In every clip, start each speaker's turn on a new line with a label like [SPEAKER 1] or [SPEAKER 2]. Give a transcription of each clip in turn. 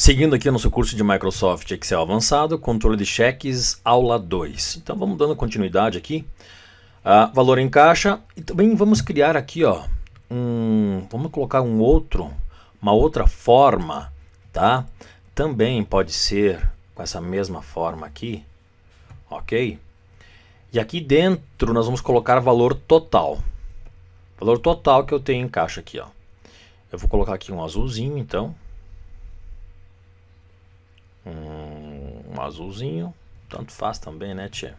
[SPEAKER 1] Seguindo aqui nosso curso de Microsoft Excel avançado, controle de cheques, aula 2. Então vamos dando continuidade aqui. Ah, valor em caixa e também vamos criar aqui, ó, um, vamos colocar um outro, uma outra forma, tá? Também pode ser com essa mesma forma aqui, ok? E aqui dentro nós vamos colocar valor total. Valor total que eu tenho em caixa aqui, ó. Eu vou colocar aqui um azulzinho, então um, azulzinho, tanto faz também, né, tia?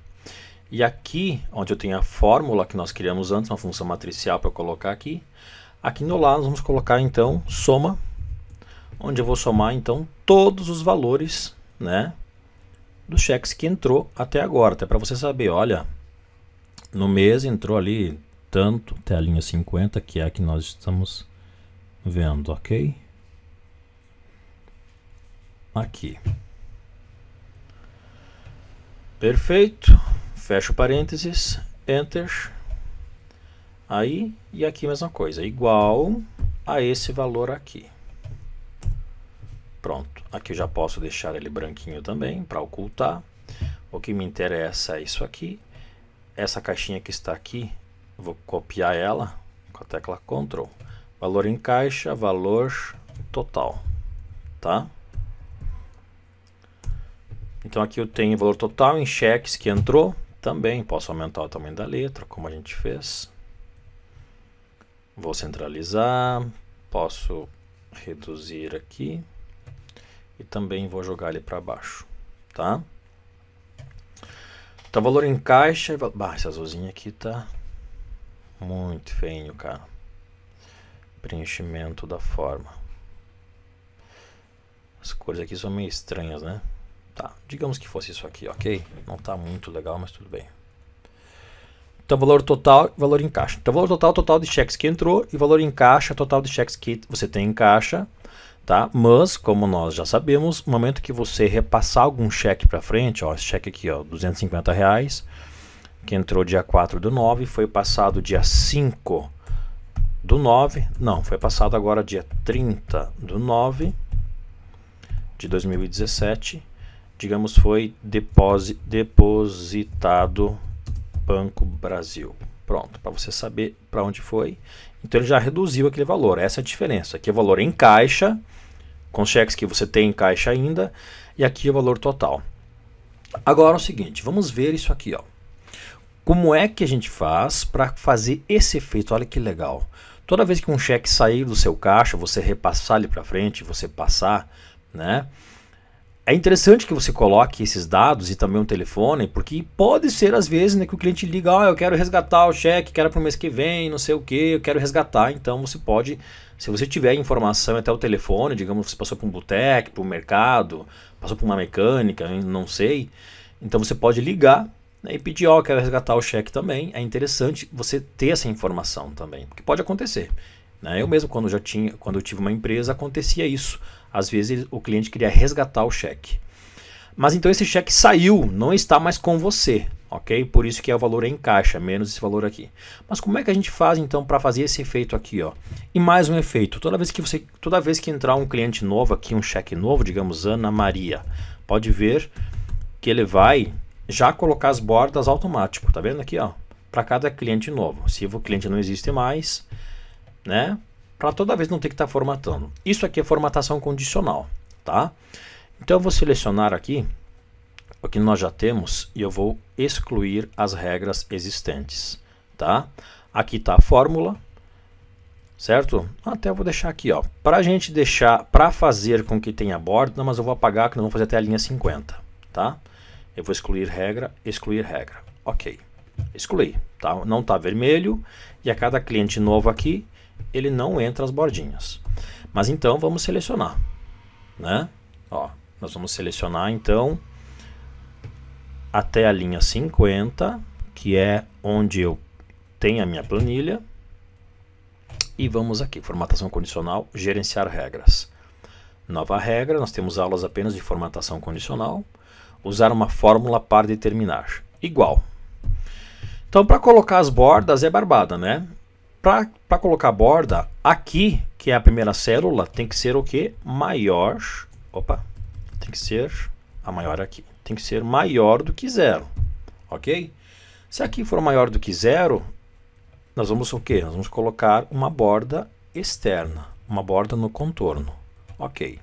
[SPEAKER 1] E aqui, onde eu tenho a fórmula que nós criamos antes, uma função matricial para colocar aqui, aqui no lado nós vamos colocar então soma, onde eu vou somar então todos os valores, né, dos cheques que entrou até agora, até para você saber, olha, no mês entrou ali tanto até a linha 50, que é a que nós estamos vendo, ok? Aqui. Perfeito. Fecho parênteses, enter. Aí, e aqui a mesma coisa, igual a esse valor aqui. Pronto, aqui eu já posso deixar ele branquinho também para ocultar. O que me interessa é isso aqui. Essa caixinha que está aqui, vou copiar ela com a tecla Ctrl. Valor em caixa, valor total, tá? Então aqui eu tenho o valor total em cheques que entrou. Também posso aumentar o tamanho da letra, como a gente fez. Vou centralizar, posso reduzir aqui e também vou jogar ele para baixo, tá? Então valor em caixa, bah, esse azulzinho aqui tá muito feio, cara. Preenchimento da forma. As cores aqui são meio estranhas, né? Tá, digamos que fosse isso aqui, ok? Não está muito legal, mas tudo bem. Então, valor total valor em caixa. Então, valor total, total de cheques que entrou e valor em caixa, total de cheques que você tem em caixa, tá? Mas, como nós já sabemos, no momento que você repassar algum cheque para frente, ó, esse cheque aqui, ó, 250 reais, que entrou dia 4 do 9, foi passado dia 5 do 9, não, foi passado agora dia 30 do 9 de 2017, digamos, foi deposit, depositado Banco Brasil. Pronto, para você saber para onde foi. Então ele já reduziu aquele valor. Essa é a diferença. Aqui é o valor em caixa, com os cheques que você tem em caixa ainda, e aqui é o valor total. Agora é o seguinte, vamos ver isso aqui, ó. Como é que a gente faz para fazer esse efeito? Olha que legal. Toda vez que um cheque sair do seu caixa, você repassar ele para frente, você passar, né? É interessante que você coloque esses dados e também um telefone, porque pode ser às vezes né, que o cliente liga, oh, eu quero resgatar o cheque, quero para o mês que vem, não sei o que, eu quero resgatar. Então você pode, se você tiver informação até o telefone, digamos, você passou para um boteco, para um mercado, passou para uma mecânica, não sei. Então você pode ligar né, e pedir, ó, oh, quero resgatar o cheque também. É interessante você ter essa informação também, porque pode acontecer. Né? Eu mesmo, quando, já tinha, quando eu tive uma empresa, acontecia isso. Às vezes o cliente queria resgatar o cheque. Mas então esse cheque saiu, não está mais com você, ok? Por isso que é o valor em caixa, menos esse valor aqui. Mas como é que a gente faz então para fazer esse efeito aqui, ó? E mais um efeito, toda vez que você, toda vez que entrar um cliente novo aqui, um cheque novo, digamos Ana Maria, pode ver que ele vai já colocar as bordas automático, tá vendo aqui, ó? Para cada cliente novo. Se o cliente não existe mais, né? Para toda vez não ter que estar tá formatando. Isso aqui é formatação condicional, tá? Então eu vou selecionar aqui o que nós já temos e eu vou excluir as regras existentes, tá? Aqui está a fórmula, certo? Até vou deixar aqui, ó. Para a gente deixar, para fazer com que tenha borda, mas eu vou apagar que não vou fazer até a linha 50, tá? Eu vou excluir regra, excluir regra, ok. Excluí, tá? Não está vermelho e a cada cliente novo aqui ele não entra as bordinhas. Mas então vamos selecionar, né? Ó, nós vamos selecionar então até a linha 50, que é onde eu tenho a minha planilha. E vamos aqui, formatação condicional, gerenciar regras. Nova regra, nós temos aulas apenas de formatação condicional. Usar uma fórmula para determinar. Igual. Então, para colocar as bordas é barbada, né? Para colocar a borda, aqui, que é a primeira célula, tem que ser o que? Maior. Opa, tem que ser a maior aqui. Tem que ser maior do que zero, ok? Se aqui for maior do que zero, nós vamos o quê? Nós vamos colocar uma borda externa, uma borda no contorno, ok?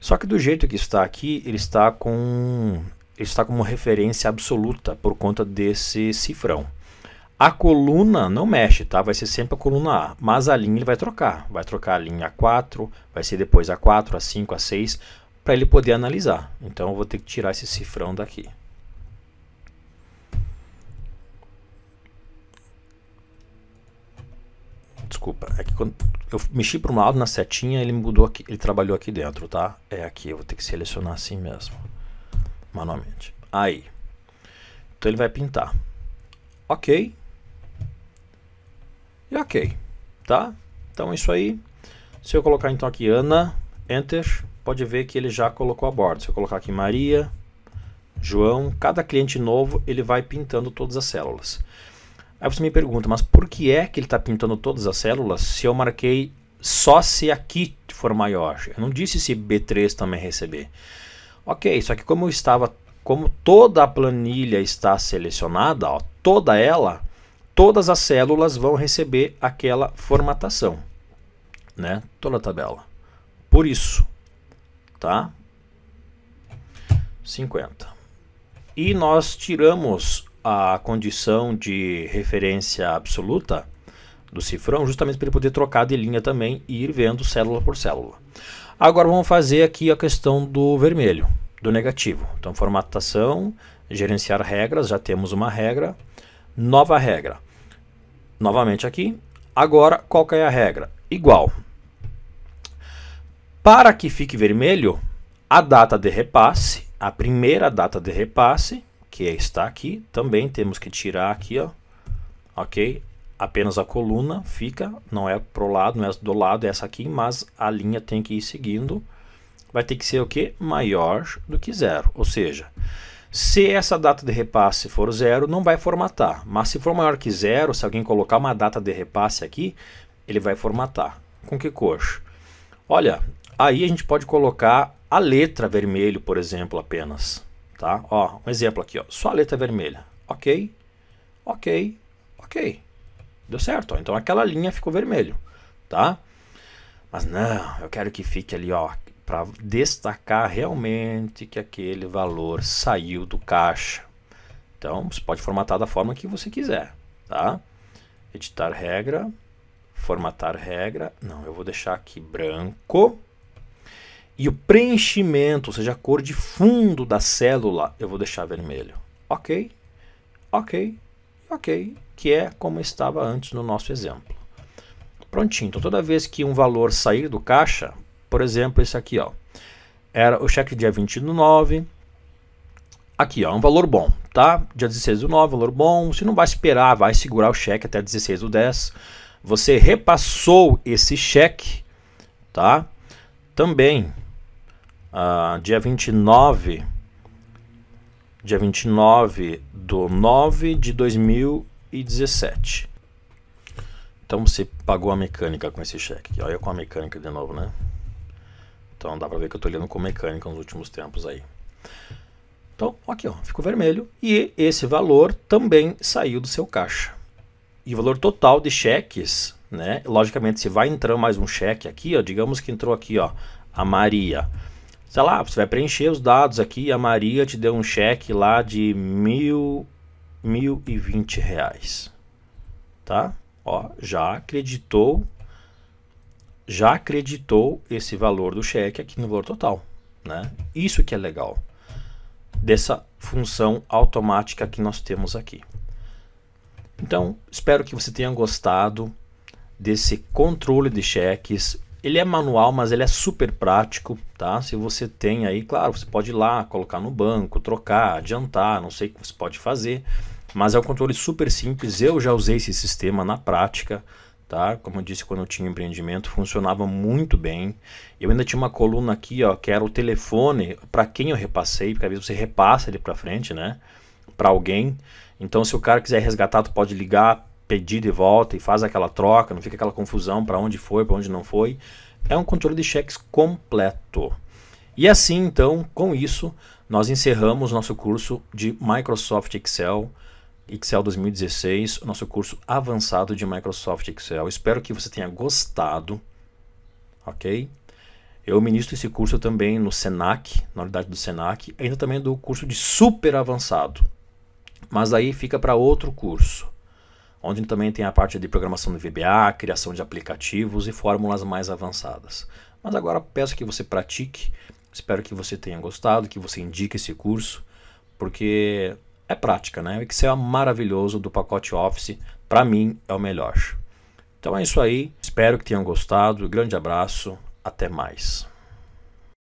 [SPEAKER 1] Só que do jeito que está aqui, ele está com ele está como referência absoluta por conta desse cifrão. A coluna não mexe, tá? Vai ser sempre a coluna A, mas a linha ele vai trocar. Vai trocar a linha A4, vai ser depois A4, A5, A6, para ele poder analisar. Então eu vou ter que tirar esse cifrão daqui. Desculpa, é que quando eu mexi para um lado na setinha, ele mudou aqui, ele trabalhou aqui dentro, tá? É aqui, eu vou ter que selecionar assim mesmo, manualmente. Aí. Então ele vai pintar. OK, e ok, tá? Então é isso aí. Se eu colocar então aqui Ana, Enter, pode ver que ele já colocou a borda. Se eu colocar aqui Maria, João, cada cliente novo, ele vai pintando todas as células. Aí você me pergunta, mas por que é que ele está pintando todas as células se eu marquei só se aqui for maior? Eu não disse se B3 também receber. Ok, só que como eu estava, como toda a planilha está selecionada, ó, toda ela, todas as células vão receber aquela formatação, né? Toda a tabela. Por isso, tá? 50. E nós tiramos a condição de referência absoluta do cifrão justamente para ele poder trocar de linha também e ir vendo célula por célula. Agora vamos fazer aqui a questão do vermelho, do negativo. Então, formatação, gerenciar regras, já temos uma regra. Nova regra. Novamente aqui. Agora, qual que é a regra? Igual. Para que fique vermelho, a data de repasse, a primeira data de repasse, que está aqui, também temos que tirar aqui, ó, ok? Apenas a coluna fica, não é pro lado, não é do lado, é essa aqui, mas a linha tem que ir seguindo. Vai ter que ser o que? Maior do que zero, ou seja, se essa data de repasse for zero, não vai formatar. Mas se for maior que zero, se alguém colocar uma data de repasse aqui, ele vai formatar. Com que cor? Olha, aí a gente pode colocar a letra vermelho, por exemplo, apenas. Tá? Ó, um exemplo aqui, ó. só a letra vermelha. Ok, ok, ok. Deu certo. Ó. Então aquela linha ficou vermelho. Tá? Mas não, eu quero que fique ali ó, para destacar realmente que aquele valor saiu do caixa. Então, você pode formatar da forma que você quiser, tá? Editar regra, formatar regra. Não, eu vou deixar aqui branco. E o preenchimento, ou seja, a cor de fundo da célula, eu vou deixar vermelho. Ok, ok, ok, que é como estava antes no nosso exemplo. Prontinho, então toda vez que um valor sair do caixa, por exemplo, esse aqui, ó. Era o cheque dia 20 do 9. Aqui, ó, um valor bom, tá? Dia 16 do 9, valor bom. Você não vai esperar, vai segurar o cheque até 16 do 10. Você repassou esse cheque, tá? Também, uh, dia 29 dia 29 do 9 de 2017. Então você pagou a mecânica com esse cheque. Olha com a mecânica de novo, né? Então dá pra ver que eu tô lendo com mecânica nos últimos tempos aí. Então, aqui ó, ficou vermelho e esse valor também saiu do seu caixa. E o valor total de cheques, né? Logicamente, se vai entrando mais um cheque aqui, ó, digamos que entrou aqui, ó, a Maria. Sei lá, você vai preencher os dados aqui, a Maria te deu um cheque lá de mil, mil e vinte reais, tá? Ó, já acreditou já acreditou esse valor do cheque aqui no valor total. Né? Isso que é legal dessa função automática que nós temos aqui. Então, espero que você tenha gostado desse controle de cheques. Ele é manual, mas ele é super prático, tá? Se você tem aí, claro, você pode ir lá, colocar no banco, trocar, adiantar, não sei o que você pode fazer, mas é um controle super simples. Eu já usei esse sistema na prática tá? Como eu disse, quando eu tinha empreendimento, funcionava muito bem. Eu ainda tinha uma coluna aqui, ó, que era o telefone para quem eu repassei, porque às vezes você repassa ele para frente, né? Para alguém. Então, se o cara quiser resgatar, tu pode ligar, pedir de volta e faz aquela troca, não fica aquela confusão para onde foi, para onde não foi. É um controle de cheques completo. E assim, então, com isso, nós encerramos nosso curso de Microsoft Excel Excel 2016, o nosso curso avançado de Microsoft Excel. Espero que você tenha gostado, ok? Eu ministro esse curso também no Senac, na unidade do Senac, ainda também do curso de super avançado. Mas aí fica para outro curso, onde também tem a parte de programação do VBA, criação de aplicativos e fórmulas mais avançadas. Mas agora peço que você pratique. Espero que você tenha gostado, que você indique esse curso, porque é prática, né? O Excel é maravilhoso do pacote Office, para mim é o melhor. Então é isso aí, espero que tenham gostado, grande abraço, até mais.